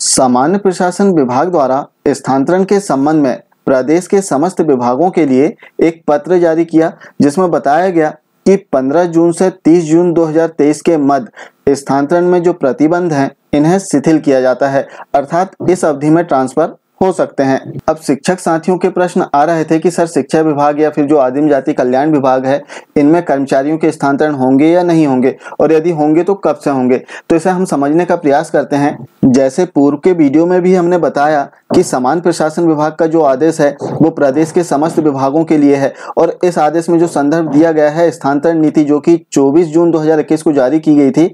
सामान्य प्रशासन विभाग द्वारा स्थानांतरण के संबंध में प्रदेश के समस्त विभागों के लिए एक पत्र जारी किया जिसमें बताया गया कि 15 जून से 30 जून 2023 के मध्य स्थानांतरण में जो प्रतिबंध हैं इन्हें शिथिल किया जाता है अर्थात इस अवधि में ट्रांसफर हो सकते हैं अब शिक्षक साथियों के प्रश्न आ रहे थे कि सर शिक्षा विभाग या फिर जो आदिम जाति कल्याण विभाग है इनमें कर्मचारियों के स्थानांतरण होंगे या नहीं होंगे और यदि होंगे तो कब से होंगे तो इसे हम समझने का प्रयास करते हैं जैसे पूर्व के वीडियो में भी हमने बताया कि समान प्रशासन विभाग का जो आदेश है वो प्रदेश के समस्त विभागों के लिए है और इस आदेश में जो संदर्भ दिया गया है स्थानांतरण नीति जो कि 24 जून 2021 को जारी की गई थी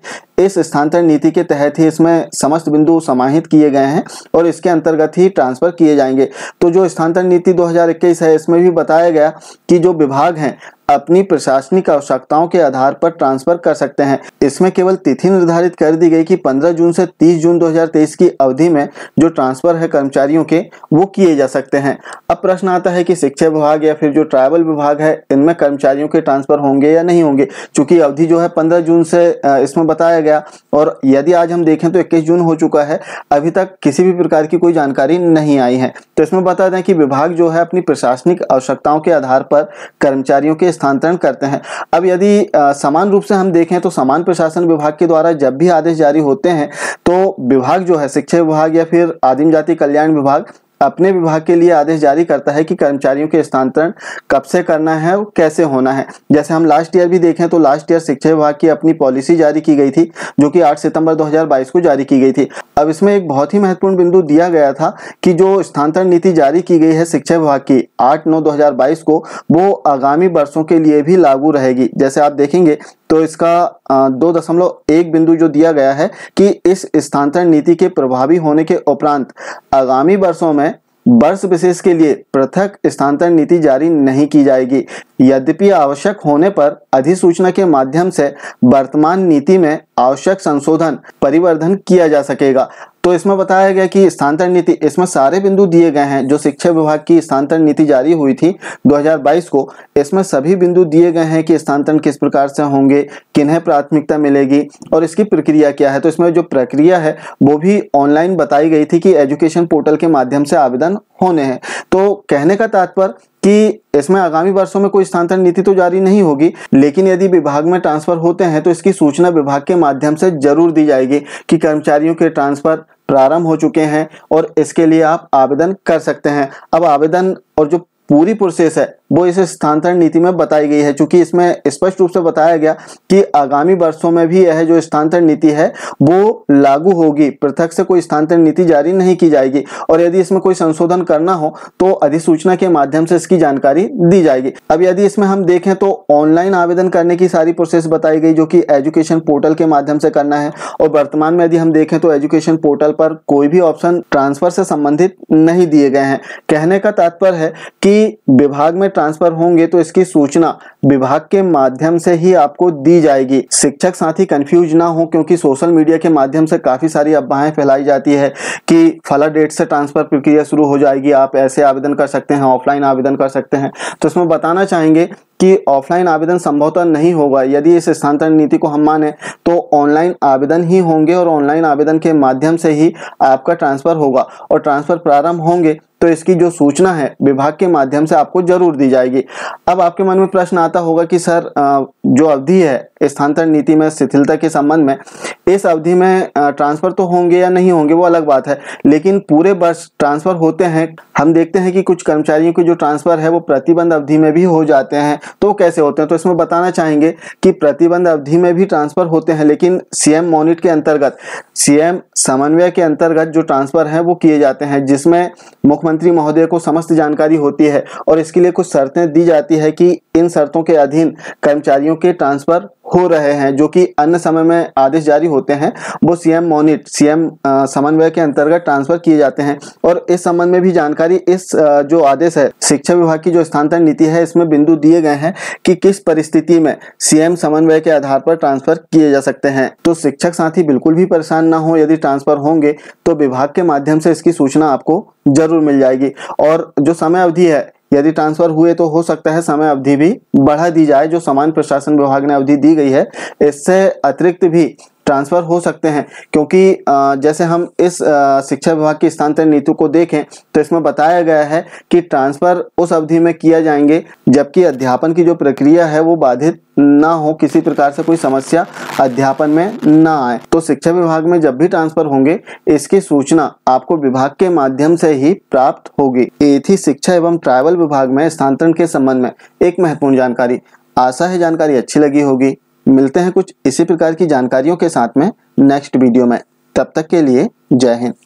इस स्थानांतरण नीति के तहत ही इसमें समस्त बिंदु समाहित किए गए हैं और इसके अंतर्गत ही ट्रांसफर किए जाएंगे तो जो स्थानांतरण नीति 2021 है इसमें भी बताया गया कि जो विभाग हैं अपनी प्रशासनिक आवश्यकताओं के आधार पर ट्रांसफर कर सकते हैं इसमें केवल तिथि निर्धारित कर दी गई कि 15 जून से 30 जून 2023 की अवधि में जो ट्रांसफर है कर्मचारियों के वो किए जा सकते हैं अब प्रश्न आता है कि शिक्षा विभाग या फिर जो ट्राइबल विभाग है इनमें कर्मचारियों के ट्रांसफर होंगे या नहीं होंगे चूंकि अवधि जो है पंद्रह जून से इसमें बताया गया और यदि आज हम देखें तो इक्कीस जून हो चुका है अभी तक किसी भी प्रकार की कोई जानकारी नहीं आई है तो इसमें बता दें कि विभाग जो है अपनी प्रशासनिक आवश्यकताओं के आधार पर कर्मचारियों के स्थानांतरण करते हैं अब यदि समान रूप से हम देखें तो समान प्रशासन विभाग के द्वारा जब भी आदेश जारी होते हैं तो विभाग जो है शिक्षा विभाग या फिर आदिम जाति कल्याण विभाग अपने विभाग के लिए आदेश जारी करता है कि कर्मचारियों के स्थानांतरण कब से करना है और कैसे होना है जैसे हम लास्ट ईयर भी देखें तो लास्ट ईयर शिक्षा विभाग की अपनी पॉलिसी जारी की गई थी जो कि 8 सितंबर 2022 को जारी की गई थी अब इसमें एक बहुत ही महत्वपूर्ण बिंदु दिया गया था कि जो स्थानांतरण नीति जारी की गई है शिक्षा विभाग की आठ नौ दो को वो आगामी वर्षों के लिए भी लागू रहेगी जैसे आप देखेंगे तो इसका दो दशमलव एक बिंदु जो दिया गया है कि इस स्थानांतरण नीति के प्रभावी होने के उपरांत आगामी वर्षों में वर्ष विशेष के लिए पृथक स्थानांतरण नीति जारी नहीं की जाएगी यद्यपि आवश्यक होने पर अधिसूचना के माध्यम से वर्तमान नीति में आवश्यक संशोधन परिवर्धन किया जा सकेगा तो इसमें बताया गया कि स्थानांतरण नीति इसमें सारे बिंदु दिए गए हैं जो शिक्षा विभाग की स्थानांतरण नीति जारी हुई थी 2022 को इसमें सभी बिंदु दिए गए हैं कि स्थानांतरण किस प्रकार से होंगे किन्हें प्राथमिकता मिलेगी और इसकी प्रक्रिया क्या है तो इसमें जो प्रक्रिया है वो भी ऑनलाइन बताई गई थी कि एजुकेशन पोर्टल के माध्यम से आवेदन होने हैं तो कहने का तात्पर्य कि इसमें आगामी वर्षों में कोई स्थानांतरण नीति तो जारी नहीं होगी लेकिन यदि विभाग में ट्रांसफर होते हैं तो इसकी सूचना विभाग के माध्यम से जरूर दी जाएगी कि कर्मचारियों के ट्रांसफर प्रारंभ हो चुके हैं और इसके लिए आप आवेदन कर सकते हैं अब आवेदन और जो पूरी प्रोसेस है वो इस स्थानांतरण नीति में बताई गई है चूंकि इसमें स्पष्ट रूप से बताया गया कि आगामी वर्षों में भी यह जो स्थानांतरण नीति है वो लागू होगी पृथक से कोई स्थानांतरण नीति जारी नहीं की जाएगी और यदि इसमें कोई संशोधन करना हो तो अधिसूचना के माध्यम से इसकी जानकारी दी जाएगी अब यदि इसमें हम देखें तो ऑनलाइन आवेदन करने की सारी प्रोसेस बताई गई जो कि एजुकेशन पोर्टल के माध्यम से करना है और वर्तमान में यदि हम देखें तो एजुकेशन पोर्टल पर कोई भी ऑप्शन ट्रांसफर से संबंधित नहीं दिए गए हैं कहने का तात्पर्य है कि विभाग में ट्रांसफर होंगे तो इसकी सूचना विभाग के माध्यम से ही आपको दी जाएगी शिक्षक साथी कंफ्यूज ना हो क्योंकि सोशल मीडिया के माध्यम से काफ़ी सारी अफवाहें फैलाई जाती है कि फला डेट से ट्रांसफर प्रक्रिया शुरू हो जाएगी आप ऐसे आवेदन कर सकते हैं ऑफलाइन आवेदन कर सकते हैं तो इसमें बताना चाहेंगे कि ऑफलाइन आवेदन संभवतः नहीं होगा यदि इस स्थानांतरण नीति को हम माने तो ऑनलाइन आवेदन ही होंगे और ऑनलाइन आवेदन के माध्यम से ही आपका ट्रांसफ़र होगा और ट्रांसफ़र प्रारंभ होंगे तो इसकी जो सूचना है विभाग के माध्यम से आपको जरूर दी जाएगी अब आपके मन में प्रश्न आता होगा कि सर जो अवधि है स्थानांतरण नीति में शिथिलता के संबंध में इस अवधि में ट्रांसफर तो होंगे या नहीं होंगे वो अलग बात है लेकिन पूरे वर्ष ट्रांसफर होते हैं हम देखते हैं कि कुछ कर्मचारियों के जो ट्रांसफर है वो प्रतिबंध अवधि में भी हो जाते हैं तो कैसे होते हैं तो इसमें बताना चाहेंगे कि प्रतिबंध अवधि में भी ट्रांसफर होते हैं लेकिन सीएम मॉनिट के अंतर्गत सीएम समन्वय के अंतर्गत जो ट्रांसफर है वो किए जाते हैं जिसमें मुख्यमंत्री मंत्री महोदय को समस्त जानकारी होती है और इसके लिए कुछ शर्तें दी जाती है कि इन शर्तों के अधीन कर्मचारियों के ट्रांसफर हो रहे हैं जो कि अन्य समय में आदेश जारी होते हैं वो सीएम मोनिट सीएम समन्वय के अंतर्गत ट्रांसफर किए जाते हैं और इस संबंध में भी जानकारी इस जो आदेश है शिक्षा विभाग की जो स्थानांतरण नीति है इसमें बिंदु दिए गए हैं कि किस परिस्थिति में सीएम समन्वय के आधार पर ट्रांसफर किए जा सकते हैं तो शिक्षक साथी बिल्कुल भी परेशान ना हो यदि ट्रांसफर होंगे तो विभाग के माध्यम से इसकी सूचना आपको जरूर मिल जाएगी और जो समय अवधि है यदि ट्रांसफर हुए तो हो सकता है समय अवधि भी बढ़ा दी जाए जो समान प्रशासन विभाग ने अवधि दी गई है इससे अतिरिक्त भी ट्रांसफ़र हो सकते हैं क्योंकि जैसे हम इस शिक्षा विभाग की स्थानांतरण नीति को देखें तो इसमें बताया गया है कि ट्रांसफ़र उस अवधि में किया जाएंगे जबकि अध्यापन की जो प्रक्रिया है वो बाधित ना हो किसी प्रकार से कोई समस्या अध्यापन में ना आए तो शिक्षा विभाग में जब भी ट्रांसफ़र होंगे इसकी सूचना आपको विभाग के माध्यम से ही प्राप्त होगी ये थी शिक्षा एवं ट्राइबल विभाग में स्थानांतरण के संबंध में एक महत्वपूर्ण जानकारी आशा है जानकारी अच्छी लगी होगी मिलते हैं कुछ इसी प्रकार की जानकारियों के साथ में नेक्स्ट वीडियो में तब तक के लिए जय हिंद